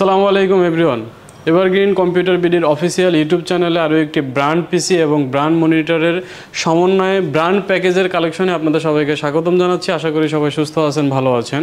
সালামু আলাইকুম everyone Evergreen Computer বিডির অফিসিয়াল ইউটিউব চ্যানেলে আরও একটি ব্র্যান্ড পিসি এবং ব্র্যান্ড মনিটরের সমন্বয়ে ব্র্যান্ড প্যাকেজের কালেকশনে আপনাদের সবাইকে স্বাগতম জানাচ্ছি আশা করি সবাই সুস্থ আছেন ভালো আছেন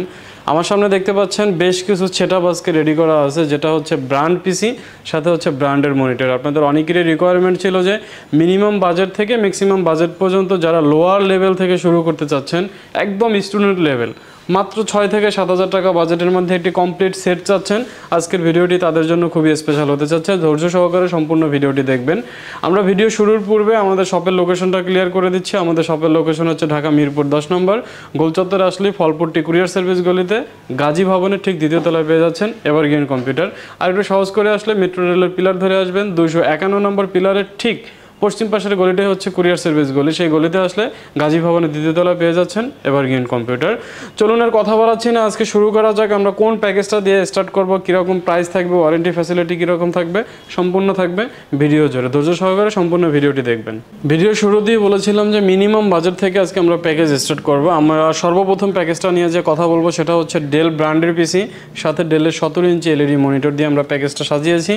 আমার সামনে দেখতে পাচ্ছেন বেশ কিছু সেটআপ আজকে রেডি করা আছে যেটা হচ্ছে ব্র্যান্ড পিসি সাথে হচ্ছে ব্র্যান্ডের মনিটর আপনাদের অনেকেরই রিকোয়ারমেন্ট ছিল যে মিনিমাম বাজেট থেকে ম্যাক্সিমাম বাজেট পর্যন্ত যারা লোয়ার লেভেল থেকে শুরু করতে চাচ্ছেন একদম স্টুডেন্ট লেভেল মাত্র ছয় থেকে সাত হাজার টাকা বাজেটের মধ্যে একটি কমপ্লিট সেট চাচ্ছেন আজকের ভিডিওটি তাদের জন্য খুবই স্পেশাল হতে চাচ্ছে ধৈর্য সহকারে সম্পূর্ণ ভিডিওটি দেখবেন আমরা ভিডিও শুরুর পূর্বে আমাদের শপের লোকেশনটা ক্লিয়ার করে দিচ্ছি আমাদের শপের লোকেশন হচ্ছে ঢাকা মিরপুর দশ নম্বর গোলচত্বরে আসলে ফলপুর টিকুরিয়ার সার্ভিস গলিতে গাজী ভবনের ঠিক দ্বিতীয় তলায় পেয়ে যাচ্ছেন এভারগ্রিন কম্পিউটার আর একটু সহজ করে আসলে মেট্রো রেলের পিলার ধরে আসবেন দুশো একান্ন নম্বর পিলারের ঠিক পশ্চিম পাশের গলিটাই হচ্ছে কুরিয়ার সার্ভিস গলি সেই গলিতে আসলে গাজী ভবনের দ্বিতীয়তলা পেয়ে যাচ্ছেন এভারগ্রিন কম্পিউটার চলুন আর কথা বলাচ্ছি না আজকে শুরু করা যাক আমরা কোন প্যাকেজটা দিয়ে স্টার্ট করব কীরকম প্রাইস থাকবে ওয়ারেন্টি ফ্যাসিলিটি কীরকম থাকবে সম্পূর্ণ থাকবে ভিডিও জোরে ধৈর্য সহকারে সম্পূর্ণ ভিডিওটি দেখবেন ভিডিও শুরু দিয়ে বলেছিলাম যে মিনিমাম বাজেট থেকে আজকে আমরা প্যাকেজ স্টার্ট করব আমরা সর্বপ্রথম প্যাকেজটা নিয়ে যে কথা বলবো সেটা হচ্ছে ডেল ব্র্যান্ডের পিসি সাথে ডেলের সতেরো ইঞ্চি এলইডি মনিটর দিয়ে আমরা প্যাকেজটা সাজিয়েছি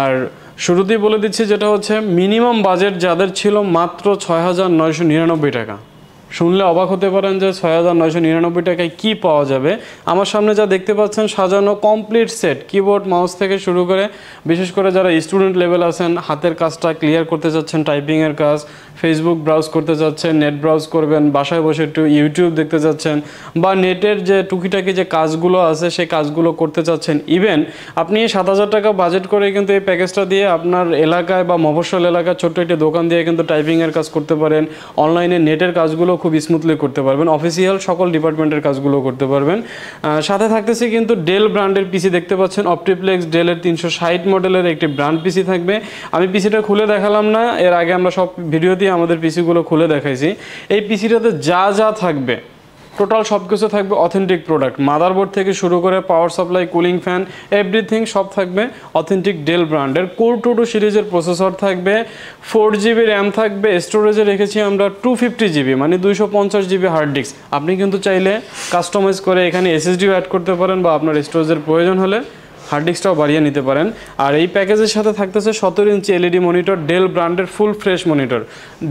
আর শুরুতেই বলে দিচ্ছি যেটা হচ্ছে মিনিমাম বাজেট যাদের ছিল মাত্র ছয় হাজার নয়শো নিরানব্বই টাকা শুনলে অবাক হতে পারেন যে ছয় হাজার নয়শো নিরানব্বই টাকায় কী পাওয়া যাবে আমার সামনে যা দেখতে পাচ্ছেন সাজানো কমপ্লিট সেট কিবোর্ড মাউস থেকে শুরু করে বিশেষ করে যারা স্টুডেন্ট লেভেল আছেন হাতের কাজটা ক্লিয়ার করতে চাচ্ছেন টাইপিংয়ের কাজ ফেসবুক ব্রাউজ করতে যাচ্ছেন নেট ব্রাউজ করবেন বাসায় বসে একটু ইউটিউব দেখতে যাচ্ছেন বা নেটের যে টুকিটাকি যে কাজগুলো আছে সেই কাজগুলো করতে চাচ্ছেন ইভেন আপনি সাত হাজার টাকা বাজেট করে কিন্তু এই প্যাকেজটা দিয়ে আপনার এলাকায় বা মফসল এলাকার ছোট্ট একটি দোকান দিয়ে কিন্তু টাইপিংয়ের কাজ করতে পারেন অনলাইনে নেটের কাজগুলো খুব স্মুথলি করতে পারবেন অফিসিয়াল সকল ডিপার্টমেন্টের কাজগুলো করতে পারবেন সাথে থাকতেছে কিন্তু ডেল ব্র্যান্ডের পিসি দেখতে পাচ্ছেন অপটিপ্লেক্স ডেলের তিনশো ষাট মডেলের একটি ব্র্যান্ড পিসি থাকবে আমি পিসিটা খুলে দেখালাম না এর আগে আমরা সব ভিডিও দিয়ে আমাদের পিসিগুলো খুলে দেখাইছি এই পিসিটাতে যা যা থাকবে টোটাল সব কিছু থাকবে অথেন্টিক প্রোডাক্ট মাদারবোর্ড থেকে শুরু করে power supply cooling fan everything সব থাকবে অথেন্টিক ডেল ব্র্যান্ডের কোর টু সিরিজের প্রসেসর থাকবে ফোর জিবি র্যাম থাকবে স্টোরেজে রেখেছি আমরা টু ফিফটি জিবি মানে দুইশো পঞ্চাশ জিবি হার্ড ডিস্ক আপনি কিন্তু চাইলে কাস্টমাইজ করে এখানে এসএসডিও অ্যাড করতে পারেন বা আপনার স্টোরেজের প্রয়োজন হলে হার্ড ডিস্কটাও বাড়িয়ে নিতে পারেন আর এই প্যাকেজের সাথে থাকতেছে সতেরো ইঞ্চি এলইডি মনিটর ডেল ব্র্যান্ডের ফুল ফ্রেশ মনিটর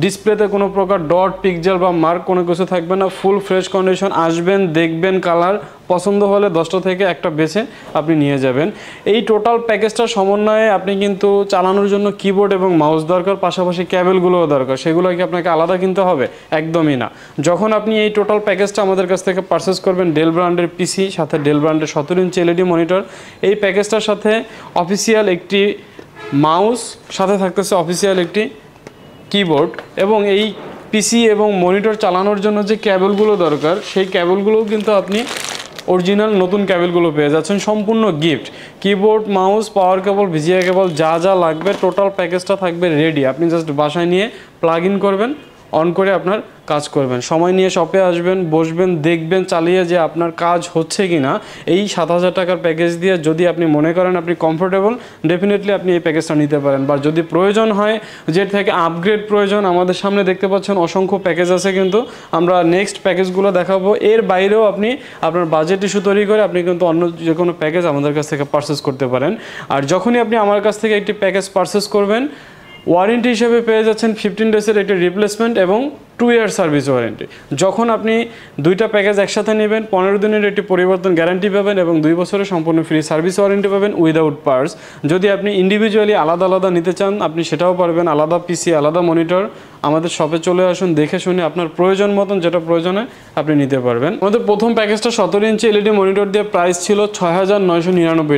ডিসপ্লেতে কোনো প্রকার ডট পিকচার বা মার্ক কোনো কিছু থাকবে না ফুল ফ্রেশ কন্ডিশন আসবেন দেখবেন কালার পছন্দ হলে দশটা থেকে একটা বেছে আপনি নিয়ে যাবেন এই টোটাল প্যাকেজটার সমন্বয়ে আপনি কিন্তু চালানোর জন্য কিবোর্ড এবং মাউস দরকার পাশাপাশি ক্যাবেলগুলোও দরকার সেগুলো কি আপনাকে আলাদা কিনতে হবে একদমই না যখন আপনি এই টোটাল প্যাকেজটা আমাদের কাছ থেকে পারচেস করবেন ডেল ব্র্যান্ডের পিসি সাথে ডেল ব্র্যান্ডের সতেরো ইঞ্চ এলইডি মনিটর এই প্যাকেজটার সাথে অফিসিয়াল একটি মাউস সাথে থাকতেছে অফিসিয়াল একটি কিবোর্ড এবং এই পিসি এবং মনিটর চালানোর জন্য যে ক্যাবলগুলো দরকার সেই ক্যাবেলগুলোও কিন্তু আপনি অরিজিনাল নতুন ক্যাবেলগুলো পেয়ে যাচ্ছেন সম্পূর্ণ gift keyboard mouse power cable VGA cable যা যা লাগবে টোটাল প্যাকেজটা থাকবে রেডি আপনি জাস্ট বাসায় নিয়ে প্লাগ ইন করবেন অন করে আপনার কাজ করবেন সময় নিয়ে শপে আসবেন বসবেন দেখবেন চালিয়ে যে আপনার কাজ হচ্ছে কি না এই সাত হাজার টাকার প্যাকেজ দিয়ে যদি আপনি মনে করেন আপনি কমফোর্টেবল ডেফিনেটলি আপনি এই প্যাকেজটা নিতে পারেন বা যদি প্রয়োজন হয় যে থেকে আপগ্রেড প্রয়োজন আমাদের সামনে দেখতে পাচ্ছেন অসংখ্য প্যাকেজ আছে কিন্তু আমরা নেক্সট প্যাকেজগুলো দেখাবো এর বাইরেও আপনি আপনার বাজেট ইস্যু তৈরি করে আপনি কিন্তু অন্য যে কোনো প্যাকেজ আমাদের কাছ থেকে পারচেস করতে পারেন আর যখনই আপনি আমার কাছ থেকে একটি প্যাকেজ পারচেস করবেন ওয়ারেন্টি হিসেবে পেয়ে যাচ্ছেন ফিফটিন ডেসের একটি রিপ্লেসমেন্ট এবং টু ইয়ার সার্ভিস ওয়ারেন্টি যখন আপনি দুইটা প্যাকেজ একসাথে নেবেন পনেরো দিনের একটি পরিবর্তন গ্যারান্টি পাবেন এবং দুই বছরের সম্পূর্ণ ফ্রি সার্ভিস ওয়ারেন্টি পাবেন উইদাউট পার্স যদি আপনি ইন্ডিভিজুয়ালি আলাদা আলাদা নিতে চান আপনি সেটাও পারবেন আলাদা পিসি আলাদা মনিটর আমাদের শপে চলে আসুন দেখে শুনে আপনার প্রয়োজন মতন যেটা প্রয়োজনে আপনি নিতে পারবেন আমাদের প্রথম প্যাকেজটা সতেরো ইঞ্চি এলইডি মনিটর দিয়ে প্রাইস ছিল ছয়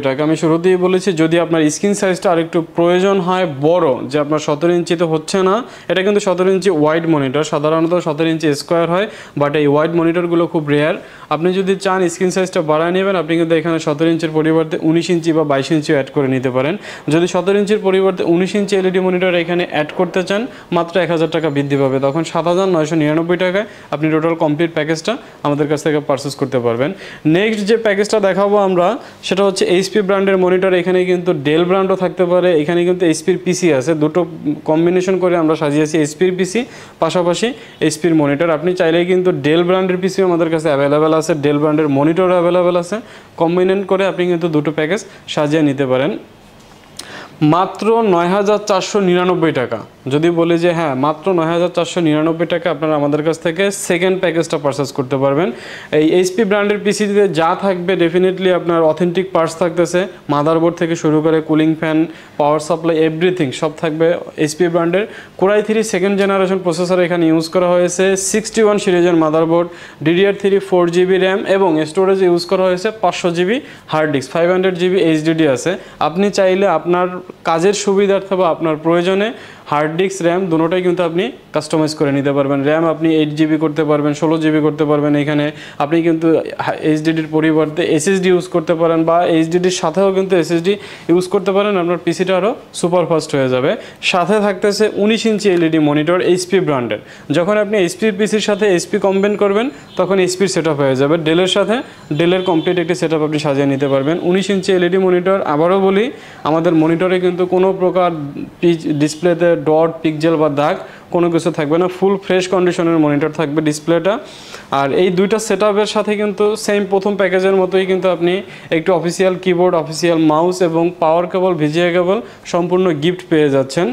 টাকা আমি শুরুতেই বলেছি যদি আপনার স্ক্রিন সাইজটা আরেকটু প্রয়োজন হয় বড় যে আপনার সতেরো ইঞ্চিতে হচ্ছে না এটা কিন্তু সতেরো ইঞ্চি ওয়াইড মনিটর সাধারণ সাধারণত সতেরো ইঞ্চি স্কোয়ার হয় বাট এই ওয়াইড মনিটরগুলো খুব রেয়ার আপনি যদি চান স্ক্রিন সাইজটা বাড়ায় নেবেন আপনি কিন্তু এখানে সতেরো ইঞ্চির পরিবর্তে উনিশ ইঞ্চি বা বাইশ ইঞ্চিও অ্যাড করে নিতে পারেন যদি সতেরো ইঞ্চির পরিবর্তে উনিশ ইঞ্চি এলইডি মনিটর এখানে অ্যাড করতে চান মাত্র এক হাজার টাকা বৃদ্ধি পাবে তখন সাত হাজার নয়শো নিরানব্বই টাকায় আপনি টোটাল কমপ্লিট প্যাকেজটা আমাদের কাছ থেকে পারচেস করতে পারবেন নেক্সট যে প্যাকেজটা দেখাবো আমরা সেটা হচ্ছে এইচপি ব্র্যান্ডের মনিটর এখানে কিন্তু ডেল ব্র্যান্ডও থাকতে পারে এখানে কিন্তু এইচপির পিসি আছে দুটো কম্বিনেশন করে আমরা সাজিয়েছি এইচপির পিসি পাশাপাশি এইচপির মনিটর আপনি চাইলেই কিন্তু ডেল ব্র্যান্ডের পিসিও আমাদের কাছে অ্যাভেলেবেল আছে ডেল ব্র্যান্ডের মনিটর অ্যাভেলেবেল আছে কম্বিনেন্ট করে আপনি কিন্তু দুটো প্যাকেজ সাজিয়ে নিতে পারেন মাত্র নয় হাজার চারশো নিরানব্বই টাকা যদি বলি যে হ্যাঁ মাত্র নয় হাজার চারশো নিরানব্বই টাকা আপনারা আমাদের কাছ থেকে সেকেন্ড প্যাকেজটা পারচেস করতে পারবেন এই এইচপি ব্র্যান্ডের পিসিতে যা থাকবে ডেফিনেটলি আপনার অথেন্টিক পার্টস থাকতেছে মাদারবোর্ড থেকে শুরু করে cooling fan power supply everything সব থাকবে এইচপি ব্র্যান্ডের core i three second generation processor এখানে ইউজ করা হয়েছে সিক্সটি ওয়ান সিরিজের motherboard DDR three four GB RAM এবং স্টোরেজ ইউজ করা হয়েছে পাঁচশো GB hard disk five hundred GB HDD আছে আপনি চাইলে আপনার কাজের সুবিধার্থে বা আপনার প্রয়োজনে হার্ড ডিস্ক র্যাম দুটোটাই কিন্তু আপনি কাস্টমাইজ করে নিতে পারবেন র্যাম আপনি এইট জিবি করতে পারবেন ষোলো জিবি করতে পারবেন এখানে আপনি কিন্তু এইচডিডির পরিবর্তে এসএসডি ইউজ করতে পারেন বা এইচডিডির সাথেও কিন্তু এসএসডি ইউজ করতে পারেন আপনার পিসিটা আরও সুপারফাস্ট হয়ে যাবে সাথে থাকতেছে উনিশ ইঞ্চি এলইডি মনিটর এইচপি ব্র্যান্ডের যখন আপনি এইচপি পিসির সাথে এইচপি কম্বাইন করবেন তখন এইচপির সেট হয়ে যাবে ডেলের সাথে ডেলের কমপ্লিট একটি সেট আপনি সাজিয়ে নিতে পারবেন উনিশ ইঞ্চি এলইডি মনিটর e আবারও বলি আমাদের মনিটরে কিন্তু কোনো প্রকার ডিসপ্লেতে ডট পিকজেল বা দাগ কোনো কিছু থাকবে না ফুল ফ্রেশ কন্ডিশনের মনিটর থাকবে ডিসপ্লেটা আর এই দুইটা সেট সাথে কিন্তু সেম প্রথম প্যাকেজের মতোই কিন্তু আপনি একটি অফিসিয়াল কিবোর্ড অফিসিয়াল মাউস এবং পাওয়ার কেবল ভিজিএ কেবল সম্পূর্ণ গিফট পেয়ে যাচ্ছেন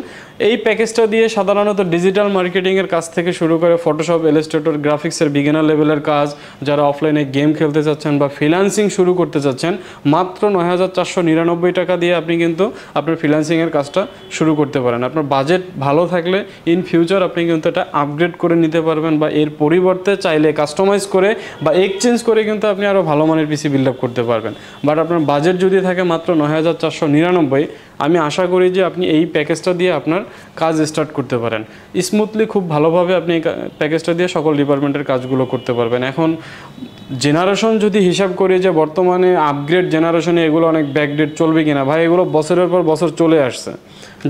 এই প্যাকেজটা দিয়ে সাধারণত ডিজিটাল মার্কেটিংয়ের কাজ থেকে শুরু করে ফটোশপ এলিস্ট্রেটর গ্রাফিক্সের বিগিনার লেভেলের কাজ যারা অফলাইনে গেম খেলতে চাচ্ছেন বা ফ্রিলান্সিং শুরু করতে চাচ্ছেন মাত্র নয় হাজার চারশো নিরানব্বই টাকা দিয়ে আপনি কিন্তু আপনার ফ্রিলান্সিংয়ের কাজটা শুরু করতে পারেন আপনার বাজেট ভালো থাকলে ইন ফিউচার আপনি কিন্তু এটা আপগ্রেড করে নিতে পারবেন বা এর পরিবর্তে চাইলে কাস্টমাইজ করে বা এক্সচেঞ্জ করে কিন্তু আপনি আরও ভালো মানের পিসি বিল্ড আপ করতে পারবেন বাট আপনার বাজেট যদি থাকে মাত্র নয় হাজার চারশো নিরানব্বই আমি আশা করি যে আপনি এই প্যাকেজটা দিয়ে আপনার কাজ স্টার্ট করতে পারেন স্মুথলি খুব ভালোভাবে আপনি এই প্যাকেজটা দিয়ে সকল ডিপার্টমেন্টের কাজগুলো করতে পারবেন এখন জেনারেশন যদি হিসাব করি যে বর্তমানে আপগ্রেড জেনারেশনে এগুলো অনেক ব্যাকডেট চলবে কিনা ভাই এগুলো বছরের পর বছর চলে আসছে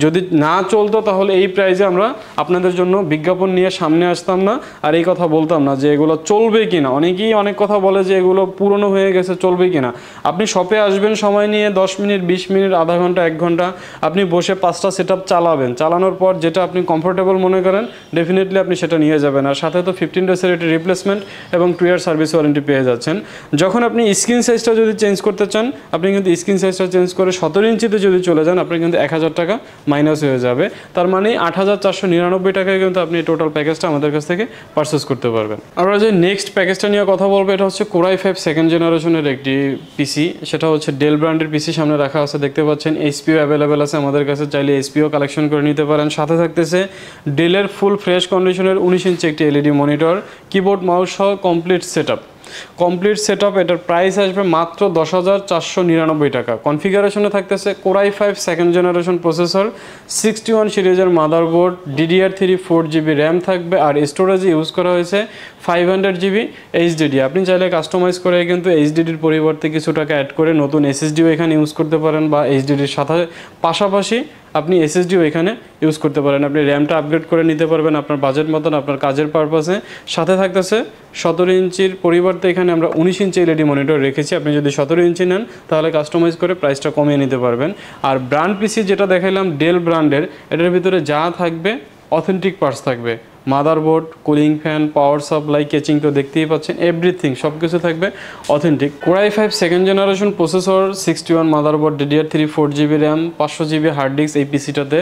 যদি না চলতো তাহলে এই প্রাইজে আমরা আপনাদের জন্য বিজ্ঞাপন নিয়ে সামনে আসতাম না আর এই কথা বলতাম না যে এগুলো চলবে কিনা অনেকেই অনেক কথা বলে যে এগুলো পুরনো হয়ে গেছে চলবে কিনা আপনি শপে আসবেন সময় নিয়ে 10 মিনিট 20 মিনিট আধা ঘন্টা এক ঘন্টা আপনি বসে পাঁচটা সেট চালাবেন চালানোর পর যেটা আপনি কমফোর্টেবল মনে করেন ডেফিনেটলি আপনি সেটা নিয়ে যাবেন আর সাথে তো ফিফটিন ডেসের এটি রিপ্লেসমেন্ট এবং টু ইয়ার সার্ভিস ওয়ারেন্টি পেয়ে যাচ্ছেন যখন আপনি স্ক্রিন সাইজটা যদি চেঞ্জ করতে চান আপনি কিন্তু স্ক্রিন সাইজটা চেঞ্জ করে সতেরো ইঞ্চিতে যদি চলে যান আপনি কিন্তু এক হাজার টাকা মাইনাস হয়ে যাবে তার মানে আট হাজার চারশো নিরানব্বই টাকায় কিন্তু আপনি টোটাল প্যাকেজটা আমাদের কাছ থেকে পারচেস করতে পারবেন আমরা যে নেক্সট প্যাকেজটা নিয়ে কথা বলবো এটা হচ্ছে কোরাই ফাইভ সেকেন্ড জেনারেশনের একটি পিসি সেটা হচ্ছে ডেল ব্র্যান্ডের পিসি সামনে রাখা আছে দেখতে পাচ্ছেন এসপিও অ্যাভেলেবেল আছে আমাদের কাছে চাইলে এসপিও কালেকশন করে নিতে পারেন সাথে থাকতেছে ডেলের ফুল ফ্রেশ কন্ডিশনের উনিশ ইঞ্চি একটি এলইডি মনিটর কিবোর্ড মাউস সহ complete set complete set up এটার প্রাইস আসবে মাত্র দশ হাজার চারশো নিরানব্বই টাকা কনফিগারেশনে থাকতেছে core i five second generation processor sixty one সিরিজের motherboard DDR three four GB RAM থাকবে আর স্টোরেজে ইউজ করা হয়েছে ফাইভ হান্ড্রেড জিবি এইচডিডি আপনি চাইলে কাস্টমাইজ করে কিন্তু এইচডিডির পরিবর্তে কিছু টাকা অ্যাড করে নতুন এসএসডিও এখানে ইউজ করতে পারেন বা এইচডিডির সাথে পাশাপাশি আপনি এসএসডিও এখানে ইউজ করতে পারেন আপনি র্যামটা আপগ্রেড করে নিতে পারবেন আপনার বাজেট মতন আপনার কাজের পারপাসে সাথে থাকতেছে সতেরো ইঞ্চির পরিবর্তে এখানে আমরা উনিশ ইঞ্চি এলইডি মনিটর e রেখেছি আপনি যদি সতেরো ইঞ্চি নেন তাহলে কাস্টমাইজ করে প্রাইসটা কমিয়ে নিতে পারবেন আর ব্র্যান্ড পিসি যেটা দেখাইলাম ডেল ব্র্যান্ডের এটার ভিতরে যা থাকবে অথেন্টিক পার্টস থাকবে motherboard cooling fan power supply casing তো দেখতেই পাচ্ছেন এভরিথিং সব কিছু থাকবে authentic core i five second generation processor sixty one motherboard DDR three four GB RAM পাঁচশো জিবি হার্ড ডিস্ক এই পিসিটাতে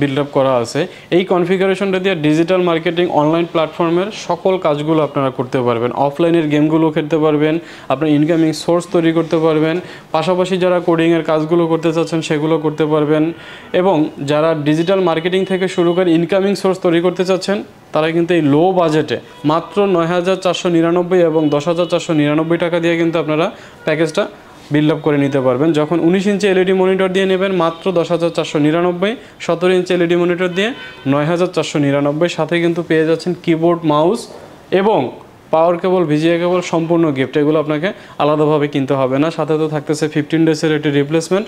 বিল্ড আপ করা আছে এই কনফিগারেশনটা দিয়ে ডিজিটাল মার্কেটিং অনলাইন প্ল্যাটফর্মের সকল কাজগুলো আপনারা করতে পারবেন অফলাইনের গেমগুলো খেলতে পারবেন আপনার ইনকামিং সোর্স তৈরি করতে পারবেন পাশাপাশি যারা কোডিংয়ের কাজগুলো করতে চাচ্ছেন সেগুলো করতে পারবেন এবং যারা ডিজিটাল মার্কেটিং থেকে শুরু করে ইনকামিং সোর্স তৈরি করতে চাচ্ছেন তারা কিন্তু এই লো বাজেটে মাত্র নয় হাজার চারশো নিরানব্বই এবং দশ হাজার চারশো নিরানব্বই টাকা দিয়ে কিন্তু আপনারা প্যাকেজটা বিল্ড করে নিতে পারবেন যখন উনিশ ইঞ্চি এলইডি মনিটর দিয়ে নেবেন মাত্র দশ হাজার চারশো নিরানব্বই সতেরো ইঞ্চি এলইডি মনিটর দিয়ে নয় হাজার চারশো নিরানব্বই সাথে কিন্তু পেয়ে যাচ্ছেন কিবোর্ড মাউস এবং পাওয়ার কেবল ভিজিয়া কেবল সম্পূর্ণ গিফট এগুলো আপনাকে আলাদাভাবে কিনতে হবে না সাথে তো থাকতেছে ফিফটিন ডেসের একটি replacement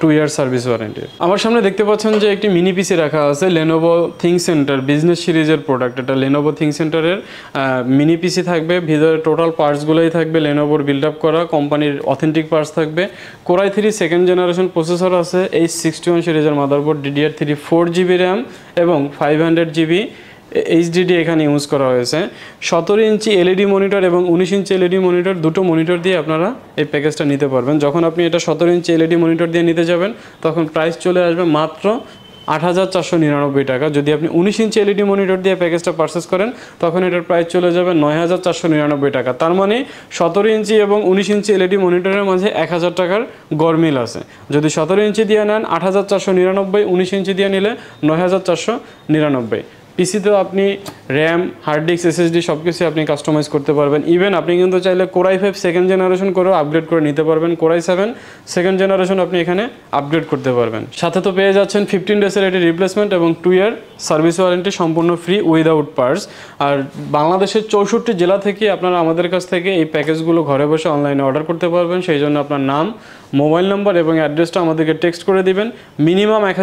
two year service warranty আমার সামনে দেখতে পাচ্ছেন যে একটি মিনি পিসি রাখা আছে লেনোভো থিং সেন্টার বিজনেস সিরিজের প্রোডাক্ট এটা লেনোভো থিং সেন্টারের মিনি পিসি থাকবে ভিতরে টোটাল পার্টসগুলোই থাকবে লেনোভোর বিল্ড আপ করা কোম্পানির অথেন্টিক পার্টস থাকবে core i three second generation processor আছে এইচ সিক্সটি ওয়ান সিরিজের motherboard DDR three four GB RAM এবং ফাইভ হান্ড্রেড জিবি এইচডিডি এখানে ইউজ করা হয়েছে সতেরো ইঞ্চি এলইডি মনিটর e এবং উনিশ ইঞ্চি এলইডি মনিটর e দুটো মনিটর দিয়ে আপনারা এই প্যাকেজটা নিতে পারবেন যখন আপনি এটা সতেরো ইঞ্চি এলইডি মনিটর e দিয়ে নিতে যাবেন তখন প্রাইস চলে আসবে মাত্র আট হাজার চারশো নিরানব্বই টাকা যদি আপনি উনিশ ইঞ্চি এলইডি মনিটর দিয়ে প্যাকেজটা পারচেস করেন তখন এটার প্রাইস চলে যাবে নয় হাজার চারশো নিরানব্বই টাকা তার মানে সতেরো ইঞ্চি এবং উনিশ ইঞ্চি এলইডি মনিটরের মাঝে এক হাজার টাকার গরমিল আছে যদি সতেরো ইঞ্চি দিয়ে নেন আট হাজার চারশো নিরানব্বই উনিশ ইঞ্চি দিয়ে নিলে নয় হাজার চারশো নিরানব্বই পিসিতেও আপনি র্যাম হার্ড ডিস্ক এসএসডি সব কিছু আপনি কাস্টমাইজ করতে পারবেন ইভেন আপনি কিন্তু চাইলে কোরাই ফাইভ সেকেন্ড জেনারেশন করেও আপগ্রেড করে নিতে পারবেন কোরাই সেভেন সেকেন্ড জেনারেশন আপনি এখানে আপগ্রেড করতে পারবেন সাথে তো পেয়ে যাচ্ছেন ফিফটিন ডেসের এটি রিপ্লেসমেন্ট এবং টু ইয়ার সার্ভিস ওয়ারেন্টি সম্পূর্ণ ফ্রি উইদাউট পার্স আর বাংলাদেশের চৌষট্টি জেলা থেকে আপনারা আমাদের কাছ থেকে এই প্যাকেজগুলো ঘরে বসে অনলাইনে অর্ডার করতে পারবেন সেই জন্য আপনার নাম মোবাইল নম্বর এবং অ্যাড্রেসটা আমাদেরকে টেক্সট করে দিবেন মিনিমাম এক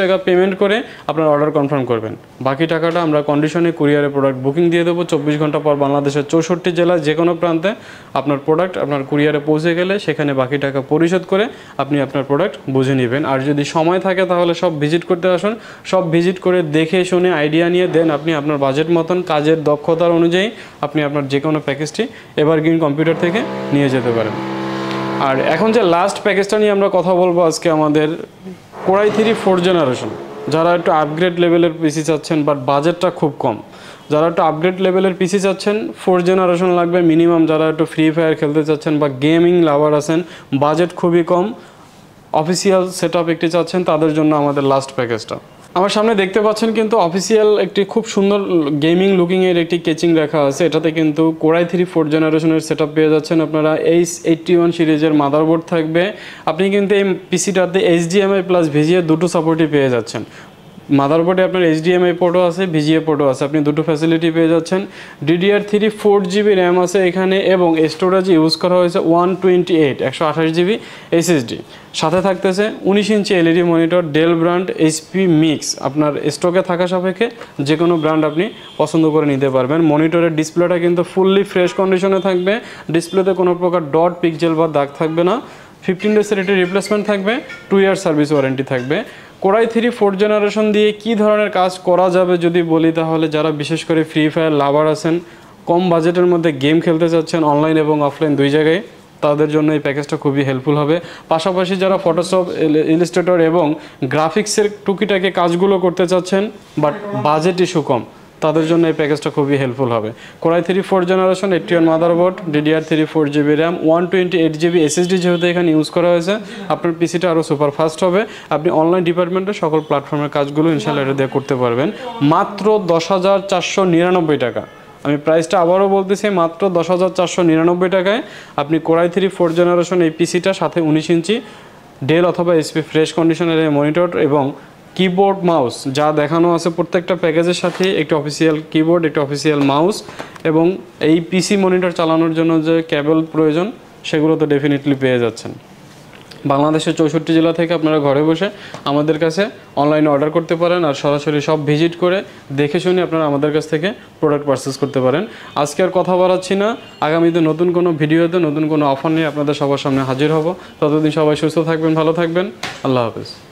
টাকা পেমেন্ট করে আপনার অর্ডার কনফার্ম করবেন বাকি টাকাটা আমরা কন্ডিশনে কুরিয়ারে প্রোডাক্ট বুকিং দিয়ে দেবো চব্বিশ ঘন্টা পর বাংলাদেশের চৌষট্টি জেলা যে কোনো প্রান্তে আপনার প্রোডাক্ট আপনার কুরিয়ারে পৌঁছে গেলে সেখানে বাকি টাকা পরিশোধ করে আপনি আপনার প্রোডাক্ট বুঝে নেবেন আর যদি সময় থাকে তাহলে সব ভিজিট করতে আসুন সব ভিজিট করে দেখে শুনে আইডিয়া নিয়ে দেন আপনি আপনার বাজেট মতন কাজের দক্ষতার অনুযায়ী আপনি আপনার যে কোনো প্যাকেজটি এভারগ্রিন কম্পিউটার থেকে নিয়ে যেতে পারেন আর এখন যে লাস্ট প্যাকেজটা নিয়ে আমরা কথা বলবো আজকে আমাদের কোড়াই থ্রি ফোর জেনারেশন যারা একটু আপগ্রেড লেভেলের পিসি চাচ্ছেন বাট বাজেটটা খুব কম যারা একটু আপগ্রেড লেভেলের পিসি চাচ্ছেন ফোর জেনারেশন লাগবে মিনিমাম যারা একটু ফ্রি ফায়ার খেলতে চাচ্ছেন বা গেমিং লাভার আছেন বাজেট খুবই কম অফিসিয়াল সেট একটি চাচ্ছেন তাদের জন্য আমাদের লাস্ট প্যাকেজটা আমার সামনে দেখতে পাচ্ছেন কিন্তু অফিসিয়াল একটি খুব সুন্দর গেমিং লুকিংয়ের একটি কেচিং রাখা আছে এটাতে কিন্তু কোরাই থ্রি ফোর জেনারেশনের সেট পেয়ে যাচ্ছেন আপনারা এইচ এইটটি ওয়ান সিরিজের মাদারবোর্ড থাকবে আপনি কিন্তু এই পিসিটাতে এইচডিএমআই প্লাস ভিজিএ দুটো সাপোর্টই পেয়ে যাচ্ছেন মাদারবোর্ডে আপনার এইচডিএমআই পোর্টও আছে ভিজিএ পোর্টও আছে আপনি দুটো ফ্যাসিলিটি পেয়ে যাচ্ছেন DDR three four GB RAM আছে এখানে এবং স্টোরেজ ইউজ করা হয়েছে ওয়ান টোয়েন্টি এইট একশো আঠাশ জিবি এসএসডি সাথে থাকতেছে উনিশ ইঞ্চি LED monitor Dell brand HP mix আপনার স্টকে থাকা সাপেক্ষে যে কোনো ব্র্যান্ড আপনি পছন্দ করে নিতে পারবেন মনিটরের ডিসপ্লেটা কিন্তু ফুললি ফ্রেশ কন্ডিশনে থাকবে ডিসপ্লেতে কোনো প্রকার ডট পিকজেল বা দাগ থাকবে না ফিফটিন ডেজের এটি রিপ্লেসমেন্ট থাকবে টু ইয়ার সার্ভিস ওয়ারেন্টি থাকবে কোরাই থ্রি ফোর জেনারেশন দিয়ে কি ধরনের কাজ করা যাবে যদি বলি তাহলে যারা বিশেষ করে ফ্রি ফায়ার লাভার আছেন কম বাজেটের মধ্যে গেম খেলতে চাচ্ছেন অনলাইন এবং অফলাইন দুই জায়গায় তাদের জন্য এই প্যাকেজটা খুবই হেল্পফুল হবে পাশাপাশি যারা ফটোশপ ইলিস্ট্রেটর এবং গ্রাফিক্সের টুকিটাকে কাজগুলো করতে চাচ্ছেন বাট বাজেট ইস্যু কম তাদের জন্য এই প্যাকেজটা খুবই হেল্পফুল হবে core i three four generation eighty one motherboard DDR three four GB RAM one twenty eight GB SSD যেহেতু এখানে ইউজ করা হয়েছে আপনার পিসিটা আরও সুপার ফাস্ট হবে আপনি অনলাইন ডিপার্টমেন্টের সকল প্ল্যাটফর্মের কাজগুলো ইনশাল্লাহ এটা দিয়ে করতে পারবেন মাত্র দশ হাজার চারশো নিরানব্বই টাকা আমি প্রাইসটা আবারও বলতেছি মাত্র দশ হাজার চারশো নিরানব্বই টাকায় আপনি কোরাই থ্রি ফোর জেনারেশন এই পিসিটা সাথে উনিশ ইঞ্চি ডেল অথবা এসপি ফ্রেশ কন্ডিশনের মনিটর এবং কিবোর্ড মাউস যা দেখানো আছে প্রত্যেকটা প্যাকেজের সাথে একটি অফিসিয়াল কিবোর্ড একটি অফিসিয়াল মাউস এবং এই পিসি মনিটর চালানোর জন্য যে কেবল প্রয়োজন সেগুলো তো ডেফিনেটলি পেয়ে যাচ্ছেন বাংলাদেশের চৌষট্টি জেলা থেকে আপনারা ঘরে বসে আমাদের কাছে অনলাইনে অর্ডার করতে পারেন আর সরাসরি সব ভিজিট করে দেখে শুনে আপনারা আমাদের কাছ থেকে প্রোডাক্ট পারচেস করতে পারেন আজকে আর কথা বলাচ্ছি না আগামীতে নতুন কোনো ভিডিওতে নতুন কোনো অফার নিয়ে আপনাদের সবার সামনে হাজির হব ততদিন সবাই সুস্থ থাকবেন ভালো থাকবেন আল্লাহ হাফেজ